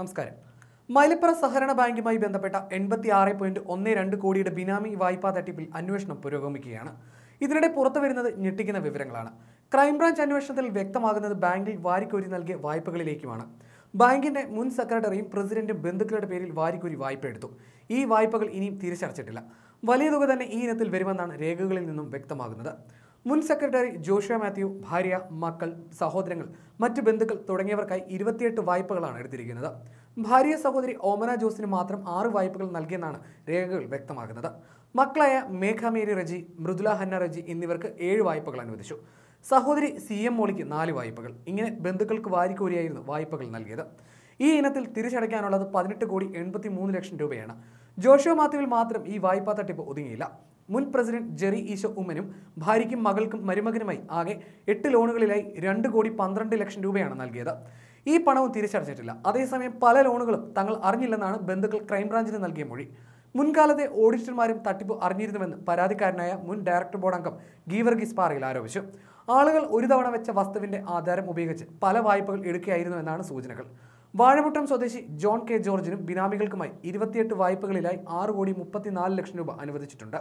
നമസ്കാരം മലപ്പുറ സഹകരണ ബാങ്കുമായി ബന്ധപ്പെട്ട എൺപത്തി ആറ് പോയിന്റ് ഒന്ന് രണ്ട് കോടിയുടെ ബിനാമി വായ്പാ തട്ടിപ്പിൽ അന്വേഷണം പുരോഗമിക്കുകയാണ് ഇതിനിടെ പുറത്തു വരുന്നത് ഞെട്ടിക്കുന്ന വിവരങ്ങളാണ് ക്രൈംബ്രാഞ്ച് അന്വേഷണത്തിൽ വ്യക്തമാകുന്നത് ബാങ്കിൽ വാരിക്കോരി നൽകിയ വായ്പകളിലേക്കുമാണ് ബാങ്കിന്റെ മുൻ സെക്രട്ടറിയും പ്രസിഡന്റും ബന്ധുക്കളുടെ പേരിൽ വാരിക്കോരി വായ്പ എടുത്തു ഈ വായ്പകൾ ഇനിയും തിരിച്ചടച്ചിട്ടില്ല വലിയ തുക തന്നെ ഈ ഇനത്തിൽ വരുമെന്നാണ് രേഖകളിൽ നിന്നും വ്യക്തമാകുന്നത് മുൻ സെക്രട്ടറി ജോഷ്യ മാത്യു ഭാര്യ മക്കൾ സഹോദരങ്ങൾ മറ്റു ബന്ധുക്കൾ തുടങ്ങിയവർക്കായി ഇരുപത്തിയെട്ട് വായ്പകളാണ് എടുത്തിരിക്കുന്നത് ഭാര്യ സഹോദരി ഓമന ജോസിന് മാത്രം ആറ് വായ്പകൾ നൽകിയെന്നാണ് രേഖകൾ വ്യക്തമാക്കുന്നത് മക്കളായ മേഘാമേരി റജി മൃദുല ഹന്ന റജി എന്നിവർക്ക് ഏഴ് വായ്പകൾ അനുവദിച്ചു സഹോദരി സി എം മോളിക്ക് നാല് വായ്പകൾ ഇങ്ങനെ ബന്ധുക്കൾക്ക് വാരിക്കോരിയായിരുന്നു വായ്പകൾ നൽകിയത് ഈ ഇനത്തിൽ തിരിച്ചടയ്ക്കാനുള്ളത് പതിനെട്ട് കോടി എൺപത്തി മൂന്ന് ലക്ഷം രൂപയാണ് ജോഷോ മാത്യുവിൽ മാത്രം ഈ വായ്പാ തട്ടിപ്പ് ഒതുങ്ങിയില്ല മുൻ പ്രസിഡന്റ് ജെറി ഈശോ ഉമ്മനും ഭാര്യയ്ക്കും മകൾക്കും മരുമകനുമായി ആകെ എട്ട് ലോണുകളിലായി രണ്ട് കോടി പന്ത്രണ്ട് ലക്ഷം രൂപയാണ് നൽകിയത് ഈ പണവും തിരിച്ചടച്ചിട്ടില്ല അതേസമയം പല ലോണുകളും തങ്ങൾ അറിഞ്ഞില്ലെന്നാണ് ബന്ധുക്കൾ ക്രൈംബ്രാഞ്ചിന് നൽകിയ മൊഴി മുൻകാലത്തെ ഓഡിറ്റർമാരും തട്ടിപ്പ് അറിഞ്ഞിരുന്നുവെന്ന് പരാതിക്കാരനായ മുൻ ഡയറക്ടർ ബോർഡ് അംഗം ഗീവർഗീസ് പാറയിൽ ആരോപിച്ചു ആളുകൾ ഒരു തവണ വെച്ച വസ്തുവിന്റെ ആധാരം ഉപയോഗിച്ച് പല വായ്പകൾ എടുക്കുകയായിരുന്നുവെന്നാണ് സൂചനകൾ വാഴമുട്ടം സ്വദേശി ജോൺ കെ ജോർജിനും ബിനാമികൾക്കുമായി ഇരുപത്തിയെട്ട് വായ്പകളിലായി ആറ് കോടി മുപ്പത്തിനാല് ലക്ഷം രൂപ അനുവദിച്ചിട്ടുണ്ട്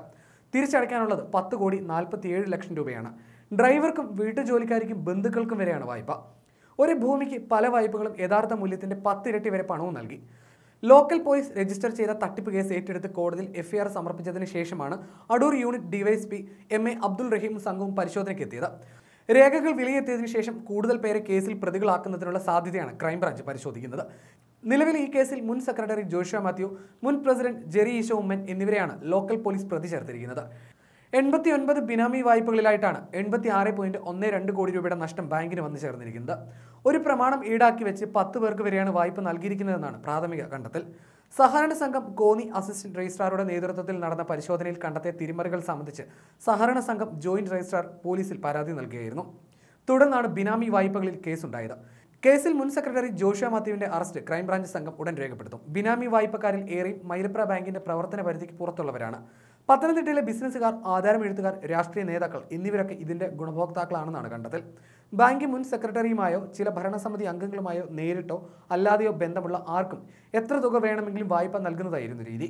തിരിച്ചടയ്ക്കാനുള്ളത് പത്ത് കോടി നാൽപ്പത്തിയേഴ് ലക്ഷം രൂപയാണ് ഡ്രൈവർക്കും വീട്ടുജോലിക്കാർക്കും ബന്ധുക്കൾക്കും വരെയാണ് വായ്പ ഒരു ഭൂമിക്ക് പല വായ്പകളും യഥാർത്ഥ മൂല്യത്തിൻ്റെ പത്തിരട്ടി വരെ പണവും നൽകി ലോക്കൽ പോലീസ് രജിസ്റ്റർ ചെയ്ത തട്ടിപ്പ് കേസ് ഏറ്റെടുത്ത് കോടതിയിൽ എഫ്ഐആർ സമർപ്പിച്ചതിന് ശേഷമാണ് Adoor unit DYSP M A Abdul Rahim സംഘവും പരിശോധനയ്ക്ക് എത്തിയത് രേഖകൾ വിലയിരുത്തിയതിനു ശേഷം കൂടുതൽ പേരെ കേസിൽ പ്രതികളാക്കുന്നതിനുള്ള സാധ്യതയാണ് ക്രൈംബ്രാഞ്ച് പരിശോധിക്കുന്നത് നിലവിൽ ഈ കേസിൽ മുൻ സെക്രട്ടറി ജോഷ മാത്യു മുൻ പ്രസിഡന്റ് ജെറി ഈശോ ഉമ്മൻ എന്നിവരെയാണ് ലോക്കൽ പോലീസ് പ്രതി ചേർത്തിരിക്കുന്നത് എൺപത്തി ഒൻപത് ബിനാമി വായ്പകളിലായിട്ടാണ് എൺപത്തി ആറ് പോയിന്റ് ഒന്ന് രണ്ട് കോടി രൂപയുടെ നഷ്ടം ബാങ്കിന് വന്നു ചേർന്നിരിക്കുന്നത് ഒരു പ്രമാണം ഈടാക്കി വെച്ച് പത്ത് പേർക്ക് വരെയാണ് വായ്പ നൽകിയിരിക്കുന്നതെന്നാണ് പ്രാഥമിക കണ്ടെത്തൽ സഹകരണ സംഘം കോന്നി അസിസ്റ്റന്റ് രജിസ്ട്രാറുടെ നേതൃത്വത്തിൽ നടന്ന പരിശോധനയിൽ കണ്ടെത്തിയ തിരിമറികൾ സംബന്ധിച്ച് സഹകരണ സംഘം ജോയിന്റ് രജിസ്ട്രാർ പോലീസിൽ പരാതി നൽകിയായിരുന്നു തുടർന്നാണ് ബിനാമി വായ്പകളിൽ കേസുണ്ടായത് കേസിൽ മുൻ സെക്രട്ടറി ജോഷ മാത്യുവിന്റെ അറസ്റ്റ് ക്രൈംബ്രാഞ്ച് സംഘം ഉടൻ രേഖപ്പെടുത്തും ബിനാമി വായ്പക്കാരിൽ ഏറെയും മൈലപ്ര ബാങ്കിന്റെ പ്രവർത്തന പരിധിക്ക് പുറത്തുള്ളവരാണ് പത്തനംതിട്ടയിലെ ബിസിനസ്സുകാർ ആധാരം എഴുത്തുകാർ രാഷ്ട്രീയ നേതാക്കൾ എന്നിവരൊക്കെ ഇതിന്റെ ഗുണഭോക്താക്കളാണെന്നാണ് കണ്ടെത്തൽ ബാങ്ക് മുൻ സെക്രട്ടറിയുമായോ ചില ഭരണസമിതി അംഗങ്ങളുമായോ നേരിട്ടോ അല്ലാതെയോ ബന്ധമുള്ള ആർക്കും എത്ര തുക വേണമെങ്കിലും വായ്പ നൽകുന്നതായിരുന്നു രീതി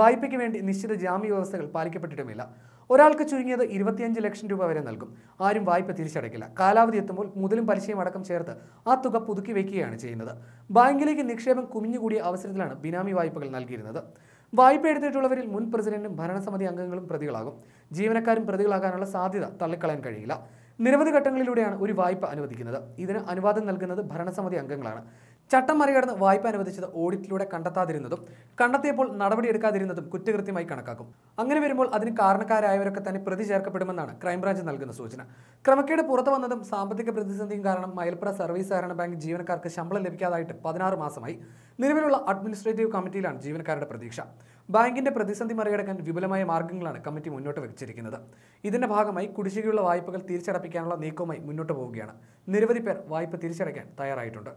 വായ്പയ്ക്ക് വേണ്ടി നിശ്ചിത ജാമ്യ വ്യവസ്ഥകൾ പാലിക്കപ്പെട്ടിട്ടുമില്ല ഒരാൾക്ക് ചുരുങ്ങിയത് ഇരുപത്തിയഞ്ച് ലക്ഷം രൂപ വരെ നൽകും ആരും വായ്പ തിരിച്ചടയ്ക്കില്ല കാലാവധി എത്തുമ്പോൾ മുതലും പലിശയും അടക്കം ചേർത്ത് ആ തുക പുതുക്കി വയ്ക്കുകയാണ് ചെയ്യുന്നത് ബാങ്കിലേക്ക് നിക്ഷേപം കുമിഞ്ഞുകൂടിയ അവസരത്തിലാണ് ബിനാമി വായ്പകൾ നൽകിയിരുന്നത് വായ്പ എടുത്തിട്ടുള്ളവരിൽ മുൻ പ്രസിഡന്റും ഭരണസമിതി അംഗങ്ങളും പ്രതികളാകും ജീവനക്കാരും പ്രതികളാകാനുള്ള സാധ്യത തള്ളിക്കളയാൻ കഴിയില്ല നിരവധി ഘട്ടങ്ങളിലൂടെയാണ് ഒരു വായ്പ അനുവദിക്കുന്നത് ഇതിന് അനുവാദം നൽകുന്നത് ഭരണസമിതി അംഗങ്ങളാണ് ചട്ടം മറികടന്ന് വായ്പ അനുവദിച്ചത് ഓഡിറ്റിലൂടെ കണ്ടെത്താതിരുന്നതും കണ്ടെത്തിയപ്പോൾ നടപടിയെടുക്കാതിരുന്നതും കുറ്റകൃത്യമായി കണക്കാക്കും അങ്ങനെ വരുമ്പോൾ അതിന് കാരണക്കാരായവരൊക്കെ തന്നെ പ്രതി ചേർക്കപ്പെടുമെന്നാണ് ക്രൈംബ്രാഞ്ച് നൽകുന്ന സൂചന ക്രമക്കേട് പുറത്തു വന്നതും സാമ്പത്തിക പ്രതിസന്ധിയും കാരണം മലപ്പുറ സർവീസ് സഹകരണ ബാങ്ക് ജീവനക്കാർക്ക് ശമ്പളം ലഭിക്കാതായിട്ട് പതിനാറ് മാസമായി നിലവിലുള്ള അഡ്മിനിസ്ട്രേറ്റീവ് കമ്മിറ്റിയിലാണ് ജീവനക്കാരുടെ പ്രതീക്ഷ ബാങ്കിന്റെ പ്രതിസന്ധി മറികടക്കാൻ വിപുലമായ മാർഗങ്ങളാണ് കമ്മിറ്റി മുന്നോട്ട് വെച്ചിരിക്കുന്നത് ഇതിന്റെ ഭാഗമായി കുടിശ്ശികയുള്ള വായ്പകൾ തിരിച്ചടപ്പിക്കാനുള്ള നീക്കവുമായി മുന്നോട്ട് പോവുകയാണ് നിരവധി പേർ വായ്പ തിരിച്ചടയ്ക്കാൻ തയ്യാറായിട്ടുണ്ട്